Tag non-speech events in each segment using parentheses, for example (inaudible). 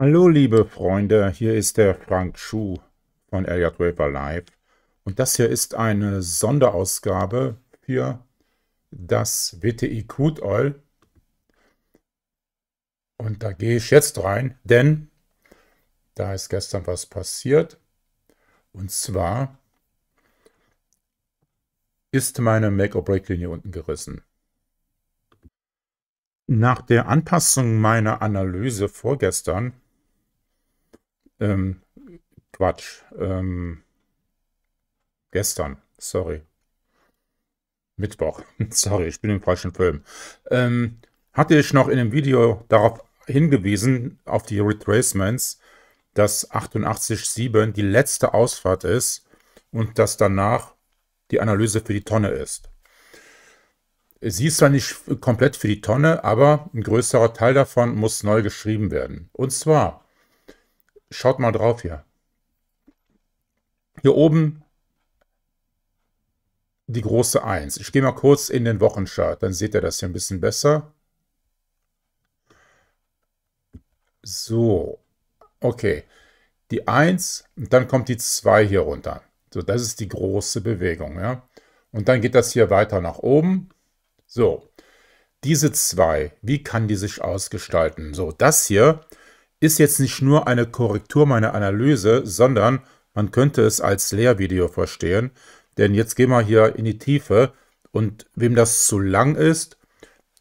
Hallo liebe Freunde, hier ist der Frank Schuh von Elliot Wafer Live und das hier ist eine Sonderausgabe für das WTI Crude Oil und da gehe ich jetzt rein, denn da ist gestern was passiert und zwar ist meine Make-or-Break-Linie unten gerissen. Nach der Anpassung meiner Analyse vorgestern ähm, Quatsch. Ähm, gestern, sorry. Mittwoch, (laughs) sorry, ich bin im falschen Film. Ähm, hatte ich noch in einem Video darauf hingewiesen, auf die Retracements, dass 88.7 die letzte Ausfahrt ist und dass danach die Analyse für die Tonne ist. Sie ist zwar nicht komplett für die Tonne, aber ein größerer Teil davon muss neu geschrieben werden. Und zwar Schaut mal drauf hier. Hier oben die große 1. Ich gehe mal kurz in den Wochenchart, dann seht ihr das hier ein bisschen besser. So, okay. Die 1 und dann kommt die 2 hier runter. So, das ist die große Bewegung, ja. Und dann geht das hier weiter nach oben. So, diese 2, wie kann die sich ausgestalten? So, das hier ist jetzt nicht nur eine Korrektur meiner Analyse, sondern man könnte es als Lehrvideo verstehen. Denn jetzt gehen wir hier in die Tiefe und wem das zu lang ist,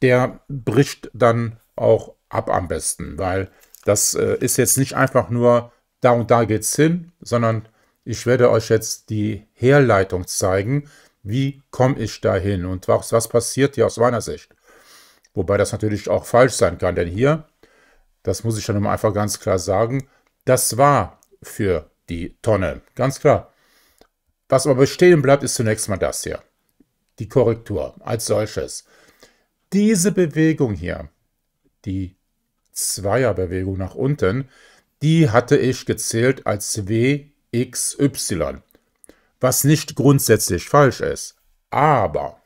der bricht dann auch ab am besten, weil das äh, ist jetzt nicht einfach nur da und da geht's hin, sondern ich werde euch jetzt die Herleitung zeigen, wie komme ich da hin und was, was passiert hier aus meiner Sicht. Wobei das natürlich auch falsch sein kann, denn hier das muss ich dann einfach ganz klar sagen. Das war für die Tonne. Ganz klar. Was aber bestehen bleibt, ist zunächst mal das hier. Die Korrektur als solches. Diese Bewegung hier, die Zweierbewegung nach unten, die hatte ich gezählt als WXY. Was nicht grundsätzlich falsch ist. Aber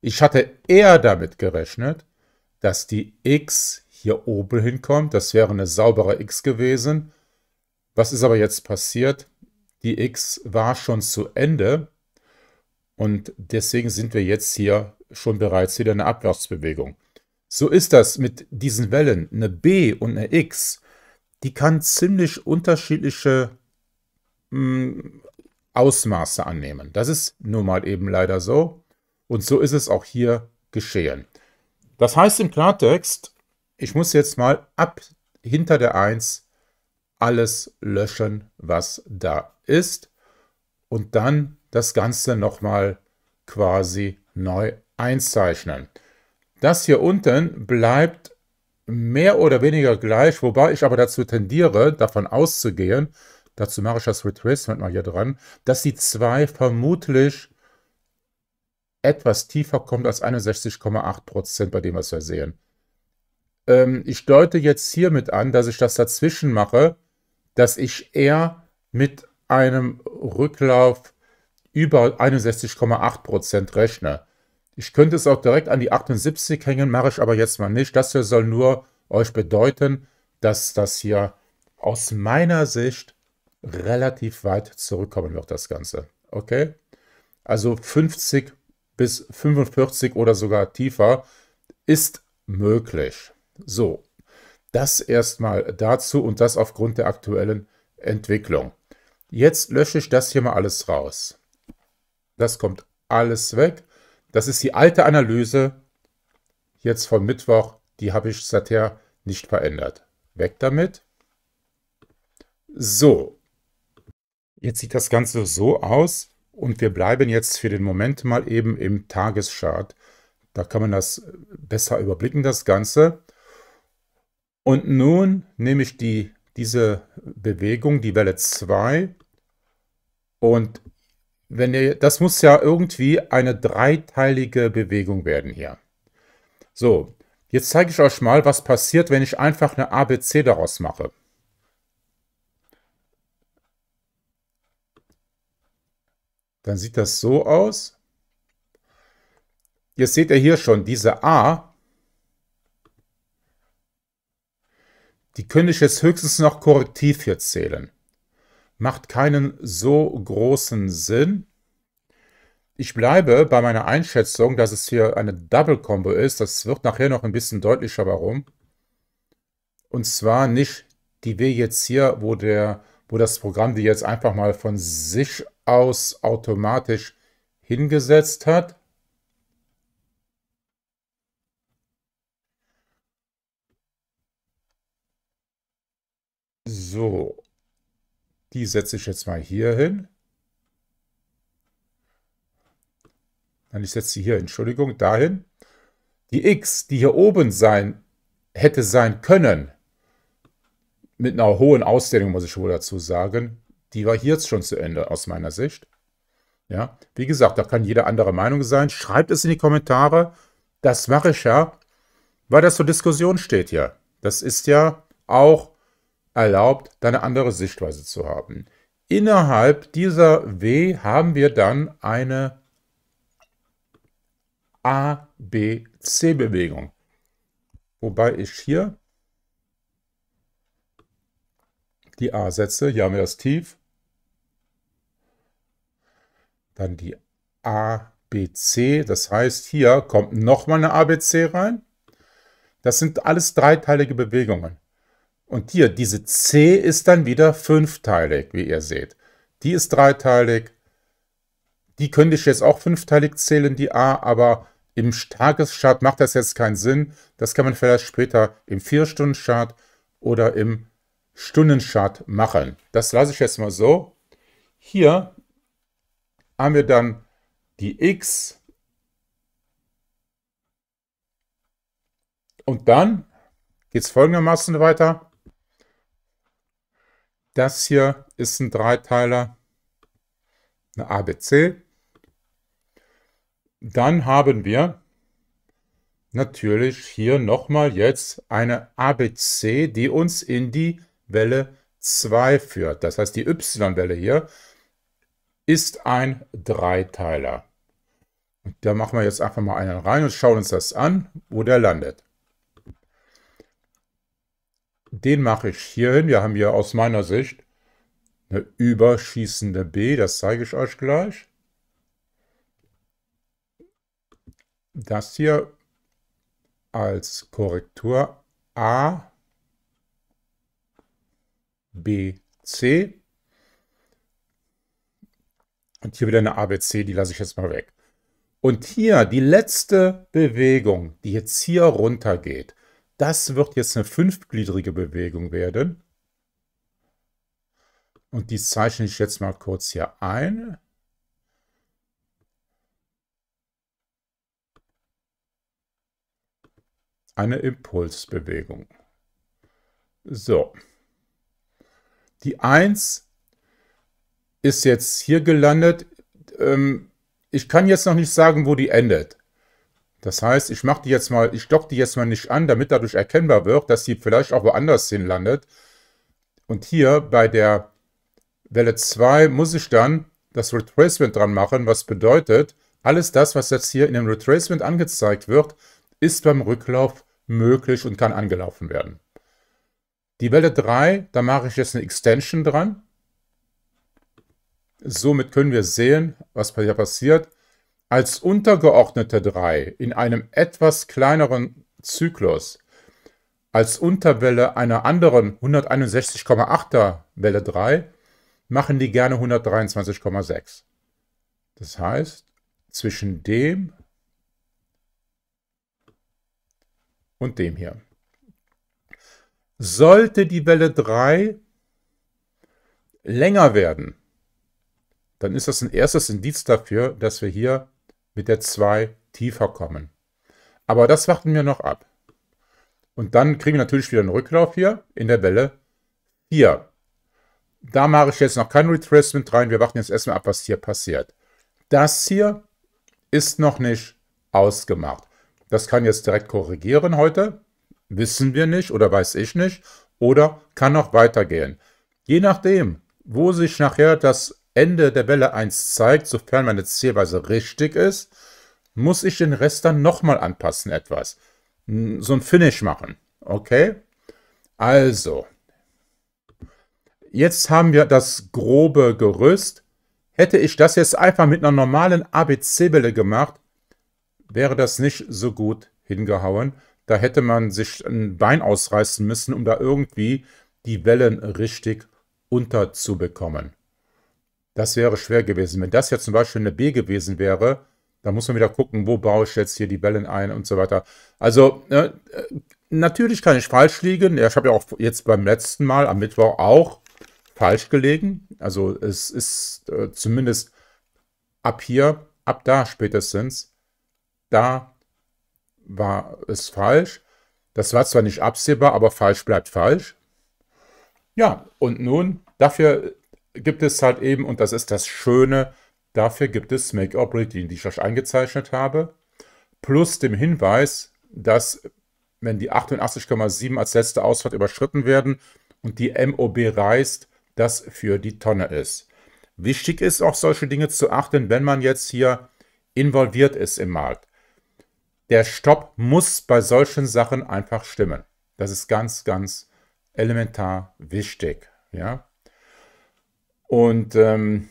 ich hatte eher damit gerechnet, dass die X hier oben hinkommt. Das wäre eine saubere X gewesen. Was ist aber jetzt passiert? Die X war schon zu Ende und deswegen sind wir jetzt hier schon bereits wieder eine Abwärtsbewegung. So ist das mit diesen Wellen. Eine B und eine X, die kann ziemlich unterschiedliche mh, hm, Ausmaße annehmen. Das ist nun mal eben leider so. Und so ist es auch hier geschehen. Das heißt im Klartext, ich muss jetzt mal ab hinter der 1 alles löschen, was da ist und dann das Ganze nochmal quasi neu einzeichnen. Das hier unten bleibt mehr oder weniger gleich, wobei ich aber dazu tendiere, davon auszugehen, dazu mache ich das Retracement mal hier dran, dass die 2 vermutlich etwas tiefer kommt als 61,8% bei dem, was wir sehen ähm, ich deute jetzt hiermit an, dass ich das dazwischen mache, dass ich eher mit einem Rücklauf über 61,8% rechne. Ich könnte es auch direkt an die 78 hängen, mache ich aber jetzt mal nicht. Das hier soll nur euch bedeuten, dass das hier aus meiner Sicht relativ weit zurückkommen wird, das Ganze. Okay? Also 50 bis 45 oder sogar tiefer ist möglich. So, das erstmal dazu und das aufgrund der aktuellen Entwicklung. Jetzt lösche ich das hier mal alles raus. Das kommt alles weg. Das ist die alte Analyse jetzt vom Mittwoch. Die habe ich seither nicht verändert. Weg damit. So. Jetzt sieht das Ganze so aus und wir bleiben jetzt für den Moment mal eben im Tageschart. Da kann man das besser überblicken, das Ganze. Und nun nehme ich die, diese Bewegung, die Welle 2, und wenn ihr, das muss ja irgendwie eine dreiteilige Bewegung werden hier. So, jetzt zeige ich euch mal, was passiert, wenn ich einfach eine ABC daraus mache. Dann sieht das so aus. Jetzt seht ihr hier schon, diese A Die könnte ich jetzt höchstens noch korrektiv hier zählen. Macht keinen so großen Sinn. Ich bleibe bei meiner Einschätzung, dass es hier eine Double Combo ist. Das wird nachher noch ein bisschen deutlicher, warum. Und zwar nicht die W jetzt hier, wo, der, wo das Programm die jetzt einfach mal von sich aus automatisch hingesetzt hat, Die setze ich jetzt mal hier hin. Dann ich setze sie hier, Entschuldigung, dahin. Die x, die hier oben sein hätte sein können, mit einer hohen Ausdehnung muss ich wohl dazu sagen, die war hier jetzt schon zu Ende aus meiner Sicht. Ja, wie gesagt, da kann jeder andere Meinung sein. Schreibt es in die Kommentare. Das mache ich ja, weil das zur Diskussion steht hier. Das ist ja auch erlaubt, eine andere Sichtweise zu haben. Innerhalb dieser W haben wir dann eine ABC-Bewegung. Wobei ich hier die A setze, hier haben wir das Tief, dann die ABC, das heißt hier kommt nochmal eine ABC rein. Das sind alles dreiteilige Bewegungen. Und hier, diese C ist dann wieder fünfteilig, wie ihr seht. Die ist dreiteilig. Die könnte ich jetzt auch fünfteilig zählen, die A, aber im Tageschart macht das jetzt keinen Sinn. Das kann man vielleicht später im vier stunden chart oder im Stundenchart machen. Das lasse ich jetzt mal so. Hier haben wir dann die X. Und dann geht es folgendermaßen weiter. Das hier ist ein Dreiteiler, eine ABC. Dann haben wir natürlich hier nochmal jetzt eine ABC, die uns in die Welle 2 führt. Das heißt, die Y-Welle hier ist ein Dreiteiler. da machen wir jetzt einfach mal einen rein und schauen uns das an, wo der landet den mache ich hier hin. Wir haben hier aus meiner Sicht eine überschießende B, das zeige ich euch gleich. Das hier als Korrektur A, B, C. Und hier wieder eine ABC, die lasse ich jetzt mal weg. Und hier die letzte Bewegung, die jetzt hier runter geht, das wird jetzt eine fünfgliedrige Bewegung werden. Und die zeichne ich jetzt mal kurz hier ein. Eine Impulsbewegung. So. Die 1 ist jetzt hier gelandet. Ähm, ich kann jetzt noch nicht sagen, wo die endet. Das heißt, ich mache die jetzt mal, ich docke die jetzt mal nicht an, damit dadurch erkennbar wird, dass sie vielleicht auch woanders hin landet. Und hier bei der Welle 2 muss ich dann das Retracement dran machen, was bedeutet, alles das, was jetzt hier in dem Retracement angezeigt wird, ist beim Rücklauf möglich und kann angelaufen werden. Die Welle 3, da mache ich jetzt eine Extension dran. Somit können wir sehen, was hier passiert als untergeordnete 3 in einem etwas kleineren Zyklus als Unterwelle einer anderen 161,8er Welle 3 machen die gerne 123,6. Das heißt, zwischen dem und dem hier. Sollte die Welle 3 länger werden, dann ist das ein erstes Indiz dafür, dass wir hier mit der 2 tiefer kommen. Aber das warten wir noch ab. Und dann kriegen wir natürlich wieder einen Rücklauf hier in der Welle 4. Da mache ich jetzt noch kein Retracement rein. Wir warten jetzt erstmal ab, was hier passiert. Das hier ist noch nicht ausgemacht. Das kann jetzt direkt korrigieren heute. Wissen wir nicht oder weiß ich nicht. Oder kann noch weitergehen. Je nachdem, wo sich nachher das Ende der Welle 1 zeigt, sofern meine Zählweise richtig ist, muss ich den Rest dann nochmal anpassen etwas. So ein Finish machen. Okay? Also, jetzt haben wir das grobe Gerüst. Hätte ich das jetzt einfach mit einer normalen ABC-Welle gemacht, wäre das nicht so gut hingehauen. Da hätte man sich ein Bein ausreißen müssen, um da irgendwie die Wellen richtig unterzubekommen. Das wäre schwer gewesen. Wenn das jetzt zum Beispiel eine B gewesen wäre, dann muss man wieder gucken, wo baue ich jetzt hier die Wellen ein und so weiter. Also ne, äh, natürlich kann ich falsch liegen. Ich habe ja auch jetzt beim letzten Mal am Mittwoch auch falsch gelegen. Also es ist äh, zumindest ab hier, ab da spätestens, da war es falsch. Das war zwar nicht absehbar, aber falsch bleibt falsch. Ja, und nun, dafür gibt es halt eben, und das ist das Schöne, dafür gibt es Make-up Reading, die ich euch eingezeichnet habe, plus dem Hinweis, dass wenn die 88,7 als letzte Ausfahrt überschritten werden und die MOB reißt, das für die Tonne ist. Wichtig ist auch solche Dinge zu achten, wenn man jetzt hier involviert ist im Markt. Der Stopp muss bei solchen Sachen einfach stimmen. Das ist ganz, ganz elementar wichtig. Ja? Und ähm,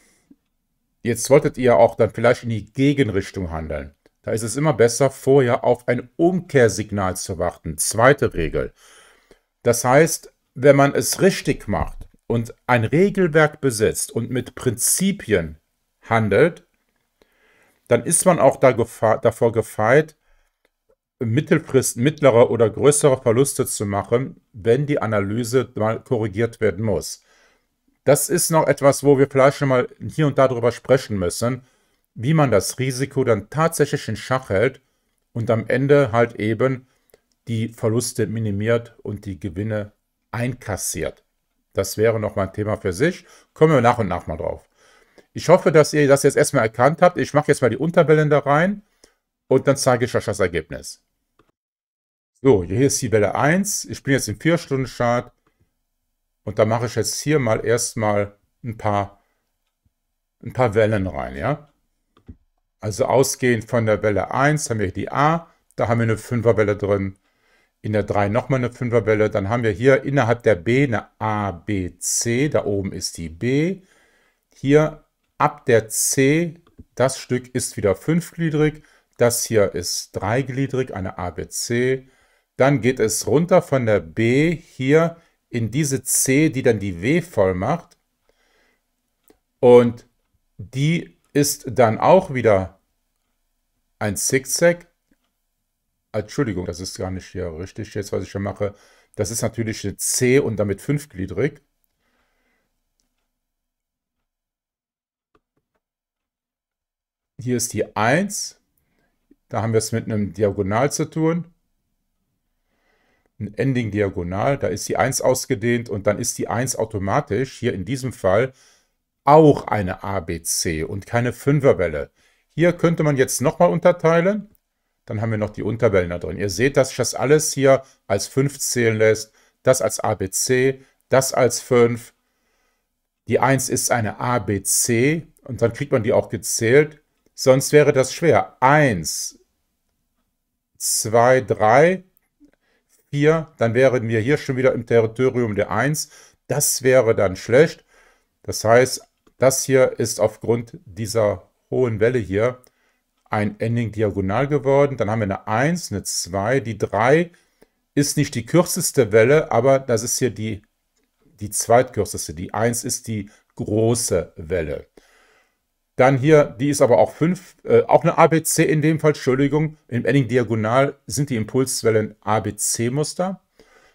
jetzt solltet ihr auch dann vielleicht in die Gegenrichtung handeln. Da ist es immer besser, vorher auf ein Umkehrsignal zu warten. Zweite Regel. Das heißt, wenn man es richtig macht und ein Regelwerk besitzt und mit Prinzipien handelt, dann ist man auch davor gefeit, mittelfrist mittlere oder größere Verluste zu machen, wenn die Analyse mal korrigiert werden muss. Das ist noch etwas, wo wir vielleicht schon mal hier und da drüber sprechen müssen, wie man das Risiko dann tatsächlich in Schach hält und am Ende halt eben die Verluste minimiert und die Gewinne einkassiert. Das wäre nochmal ein Thema für sich. Kommen wir nach und nach mal drauf. Ich hoffe, dass ihr das jetzt erstmal erkannt habt. Ich mache jetzt mal die Unterwellen da rein und dann zeige ich euch das Ergebnis. So, hier ist die Welle 1. Ich bin jetzt im 4-Stunden-Chart. Und da mache ich jetzt hier mal erstmal ein paar, ein paar Wellen rein, ja. Also ausgehend von der Welle 1 haben wir die A, da haben wir eine Fünferwelle drin. In der 3 nochmal eine Fünferwelle. Dann haben wir hier innerhalb der B eine A, B, C. Da oben ist die B. Hier ab der C, das Stück ist wieder fünfgliedrig. Das hier ist dreigliedrig, eine A, B, C. Dann geht es runter von der B hier in diese C, die dann die W voll macht. Und die ist dann auch wieder ein Zickzack. Entschuldigung, das ist gar nicht hier richtig jetzt, was ich hier mache. Das ist natürlich eine C und damit fünfgliedrig. Hier ist die 1. Da haben wir es mit einem Diagonal zu tun ein Ending diagonal, da ist die 1 ausgedehnt und dann ist die 1 automatisch, hier in diesem Fall, auch eine ABC und keine Fünferwelle. Hier könnte man jetzt nochmal unterteilen. Dann haben wir noch die Unterwellen da drin. Ihr seht, dass sich das alles hier als 5 zählen lässt, das als ABC, das als 5. Die 1 ist eine ABC und dann kriegt man die auch gezählt. Sonst wäre das schwer. 1, 2, 3, hier, dann wären wir hier schon wieder im Territorium der 1. Das wäre dann schlecht. Das heißt, das hier ist aufgrund dieser hohen Welle hier ein Ending diagonal geworden. Dann haben wir eine 1, eine 2, die 3 ist nicht die kürzeste Welle, aber das ist hier die, die zweitkürzeste. Die 1 ist die große Welle. Dann hier, die ist aber auch 5, äh, auch eine ABC in dem Fall, Entschuldigung. Im Edding diagonal sind die Impulswellen ABC-Muster.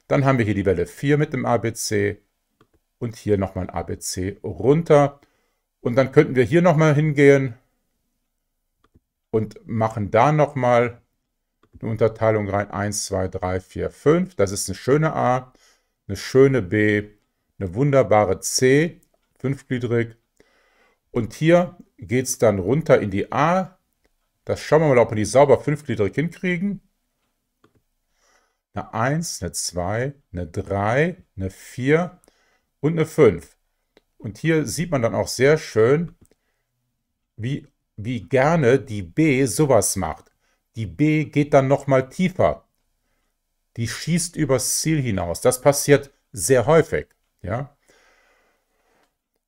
Dann haben wir hier die Welle 4 mit dem ABC und hier nochmal ein ABC runter. Und dann könnten wir hier nochmal hingehen und machen da nochmal eine Unterteilung rein. 1, 2, 3, 4, 5. Das ist eine schöne A, eine schöne B, eine wunderbare C, fünfgliedrig. Und hier geht es dann runter in die A. Das schauen wir mal, ob wir die sauber fünfgliedrig hinkriegen. Eine 1, eine 2, eine 3, eine 4 und eine 5. Und hier sieht man dann auch sehr schön, wie, wie gerne die B sowas macht. Die B geht dann nochmal tiefer. Die schießt übers Ziel hinaus. Das passiert sehr häufig. Ja?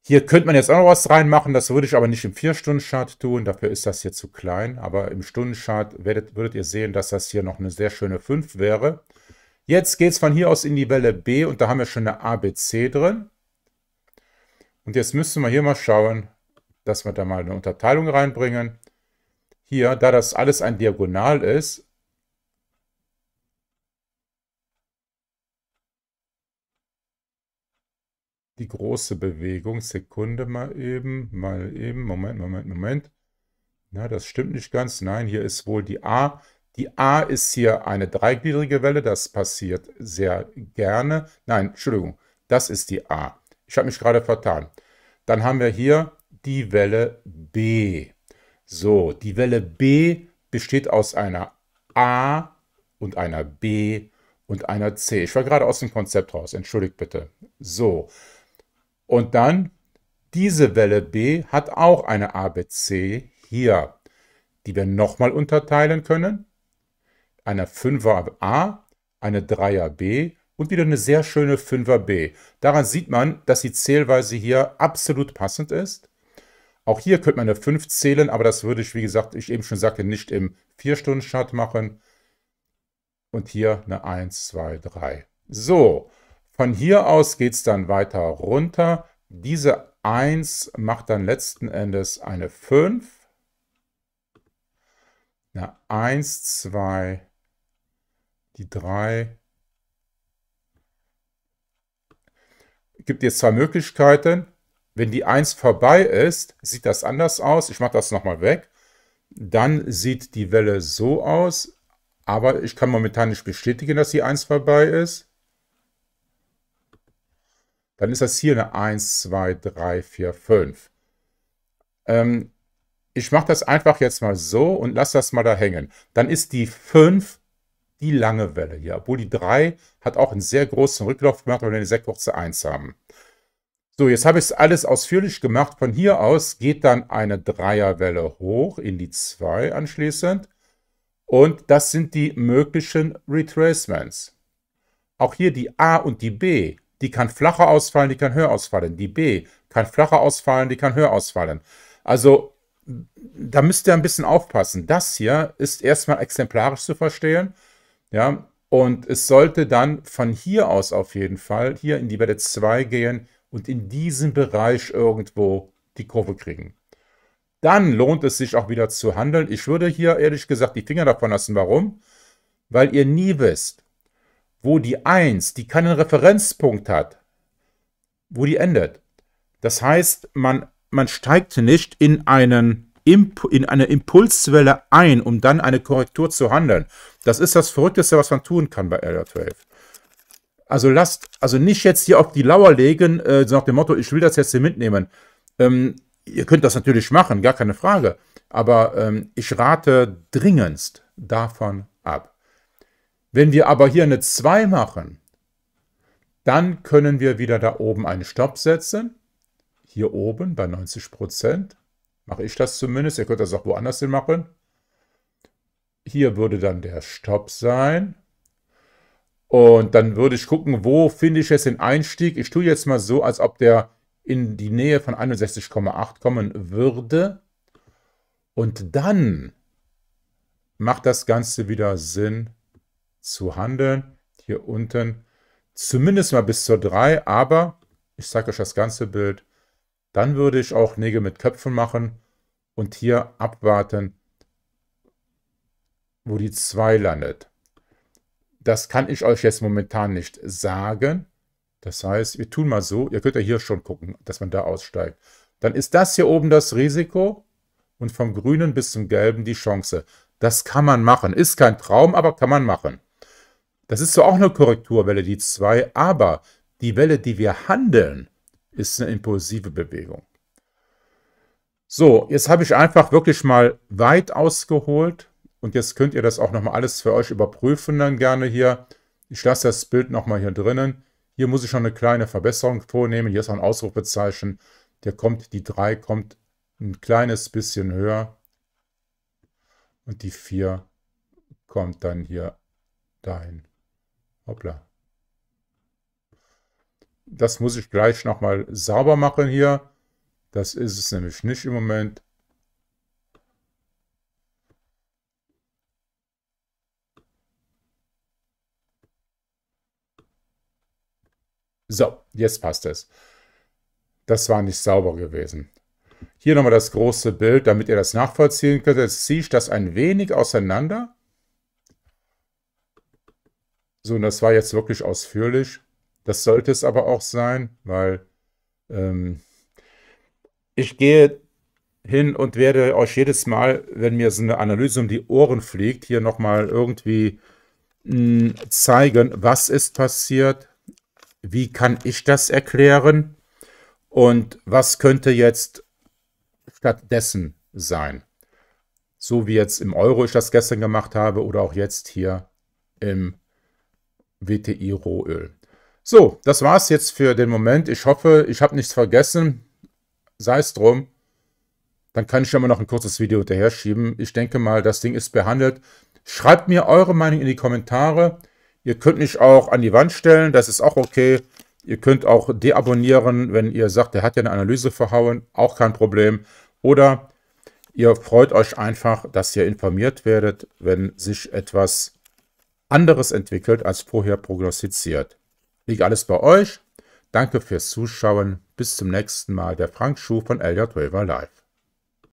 Hier könnte man jetzt auch noch was reinmachen, das würde ich aber nicht im 4-Stunden-Chart tun, dafür ist das hier zu klein. Aber im Stundenchart werdet, würdet ihr sehen, dass das hier noch eine sehr schöne 5 wäre. Jetzt geht es von hier aus in die Welle B und da haben wir schon eine ABC drin. Und jetzt müssen wir hier mal schauen, dass wir da mal eine Unterteilung reinbringen. Hier, da das alles ein Diagonal ist, die große Bewegung. Sekunde mal eben, mal eben, Moment, Moment, Moment. Na, das stimmt nicht ganz. Nein, hier ist wohl die A. Die A ist hier eine dreigliedrige Welle. Das passiert sehr gerne. Nein, Entschuldigung, das ist die A. Ich habe mich gerade vertan. Dann haben wir hier die Welle B. So, die Welle B besteht aus einer A und einer B und einer C. Ich war gerade aus dem Konzept raus. Entschuldigt bitte. So, und dann diese Welle B hat auch eine ABC hier, die wir nochmal unterteilen können. Eine 5er A, eine 3er B und wieder eine sehr schöne 5er B. Daran sieht man, dass die Zählweise hier absolut passend ist. Auch hier könnte man eine 5 zählen, aber das würde ich, wie gesagt, ich eben schon sagte, nicht im 4-Stunden-Chart machen. Und hier eine 1, 2, 3. So, von hier aus geht es dann weiter runter. Diese 1 macht dann letzten Endes eine 5. Eine 1, 2, die 3. Gibt jetzt zwei Möglichkeiten. Wenn die 1 vorbei ist, sieht das anders aus. Ich mache das nochmal weg. Dann sieht die Welle so aus. Aber ich kann momentan nicht bestätigen, dass die 1 vorbei ist dann ist das hier eine 1, 2, 3, 4, 5. Ähm, ich mache das einfach jetzt mal so und lasse das mal da hängen. Dann ist die 5 die lange Welle hier, obwohl die 3 hat auch einen sehr großen Rücklauf gemacht, weil wir eine sehr kurze 1 haben. So, jetzt habe ich es alles ausführlich gemacht. Von hier aus geht dann eine Dreierwelle hoch in die 2 anschließend. Und das sind die möglichen Retracements. Auch hier die A und die B die kann flacher ausfallen, die kann höher ausfallen. Die B kann flacher ausfallen, die kann höher ausfallen. Also da müsst ihr ein bisschen aufpassen. Das hier ist erstmal exemplarisch zu verstehen. Ja, und es sollte dann von hier aus auf jeden Fall hier in die Welle 2 gehen und in diesem Bereich irgendwo die Kurve kriegen. Dann lohnt es sich auch wieder zu handeln. Ich würde hier ehrlich gesagt die Finger davon lassen. Warum? Weil ihr nie wisst, wo die 1, die keinen Referenzpunkt hat, wo die endet. Das heißt, man, man steigt nicht in, einen in eine Impulswelle ein, um dann eine Korrektur zu handeln. Das ist das Verrückteste, was man tun kann bei Elder 12. Also lasst, also nicht jetzt hier auf die Lauer legen, äh, nach dem Motto, ich will das jetzt hier mitnehmen. Ähm, ihr könnt das natürlich machen, gar keine Frage. Aber ähm, ich rate dringendst davon ab. Wenn wir aber hier eine 2 machen, dann können wir wieder da oben einen Stopp setzen. Hier oben bei 90 Prozent mache ich das zumindest. Ihr könnt das auch woanders hin machen. Hier würde dann der Stopp sein. Und dann würde ich gucken, wo finde ich jetzt den Einstieg. Ich tue jetzt mal so, als ob der in die Nähe von 61,8 kommen würde. Und dann macht das Ganze wieder Sinn, zu handeln. Hier unten zumindest mal bis zur 3, aber ich zeige euch das ganze Bild. Dann würde ich auch Nägel mit Köpfen machen und hier abwarten, wo die 2 landet. Das kann ich euch jetzt momentan nicht sagen. Das heißt, wir tun mal so, ihr könnt ja hier schon gucken, dass man da aussteigt. Dann ist das hier oben das Risiko und vom grünen bis zum gelben die Chance. Das kann man machen. Ist kein Traum, aber kann man machen. Das ist zwar auch eine Korrekturwelle, die 2, aber die Welle, die wir handeln, ist eine impulsive Bewegung. So, jetzt habe ich einfach wirklich mal weit ausgeholt und jetzt könnt ihr das auch nochmal alles für euch überprüfen dann gerne hier. Ich lasse das Bild nochmal hier drinnen. Hier muss ich schon eine kleine Verbesserung vornehmen. Hier ist noch ein Ausrufezeichen. Der kommt, die 3 kommt ein kleines bisschen höher. Und die 4 kommt dann hier dahin. Hoppla. Das muss ich gleich nochmal sauber machen hier. Das ist es nämlich nicht im Moment. So, jetzt passt es. Das war nicht sauber gewesen. Hier nochmal das große Bild, damit ihr das nachvollziehen könnt. Jetzt ziehe ich das ein wenig auseinander. So, und das war jetzt wirklich ausführlich. Das sollte es aber auch sein, weil ähm, ich gehe hin und werde euch jedes Mal, wenn mir so eine Analyse um die Ohren fliegt, hier nochmal irgendwie mh, hm, zeigen, was ist passiert, wie kann ich das erklären und was könnte jetzt stattdessen sein. So wie jetzt im Euro ich das gestern gemacht habe oder auch jetzt hier im WTI Rohöl. So, das war es jetzt für den Moment. Ich hoffe, ich habe nichts vergessen. Sei es drum. Dann kann ich ja mal noch ein kurzes Video hinterher schieben. Ich denke mal, das Ding ist behandelt. Schreibt mir eure Meinung in die Kommentare. Ihr könnt mich auch an die Wand stellen, das ist auch okay. Ihr könnt auch deabonnieren, wenn ihr sagt, der hat ja eine Analyse verhauen, auch kein Problem. Oder ihr freut euch einfach, dass ihr informiert werdet, wenn sich etwas anderes entwickelt als vorher prognostiziert. Liegt alles bei euch? Danke fürs Zuschauen. Bis zum nächsten Mal. Der Frank Schuh von LJ Waiver Live.